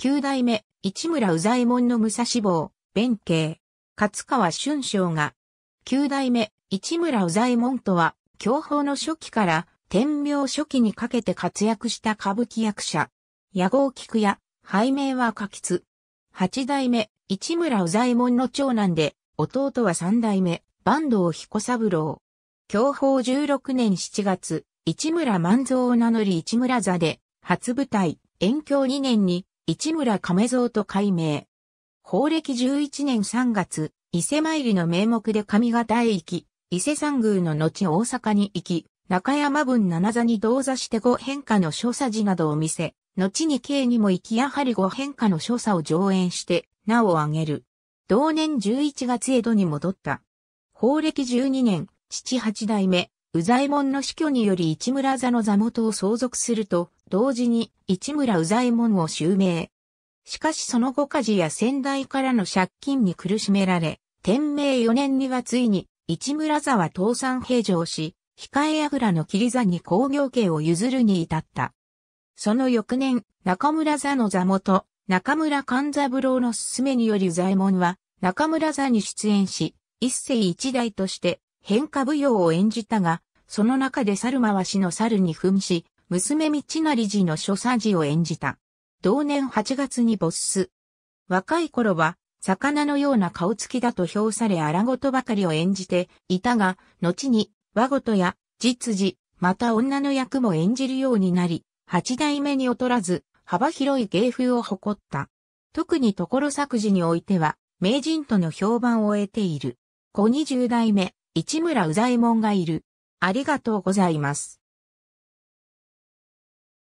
九代目、市村宇左衛門の武蔵坊、弁慶、勝川春章が、九代目、市村宇左衛門とは、教法の初期から、天明初期にかけて活躍した歌舞伎役者、野号菊屋、拝名は柿津。八代目、市村宇左衛門の長男で、弟は三代目、坂東彦三郎。教法十六年七月、市村万蔵を名乗り市村座で、初舞台、延享二年に、市村亀蔵と改名。法暦11年3月、伊勢参りの名目で上方へ行き、伊勢山宮の後大阪に行き、中山文七座に同座して五変化の所作時などを見せ、後に慶にも行きやはり五変化の所作を上演して、名を挙げる。同年11月江戸に戻った。法暦12年、父八代目、右左衛門の死去により市村座の座元を相続すると、同時に市村右左衛門を襲名。しかしその後家事や先代からの借金に苦しめられ、天明4年にはついに市村座は倒産平常し、控えあぐらの霧座に工業家を譲るに至った。その翌年、中村座の座元、中村勘三郎の勧めにより左衛門は、中村座に出演し、一世一代として、変化舞踊を演じたが、その中で猿回しの猿に扮し、娘道成寺の諸佐寺を演じた。同年8月に没す。若い頃は、魚のような顔つきだと評され荒事ばかりを演じていたが、後に和とや実事、また女の役も演じるようになり、八代目に劣らず、幅広い芸風を誇った。特に所作事においては、名人との評判を得ている。小二十代目、市村ざ左衛門がいる。ありがとうございます。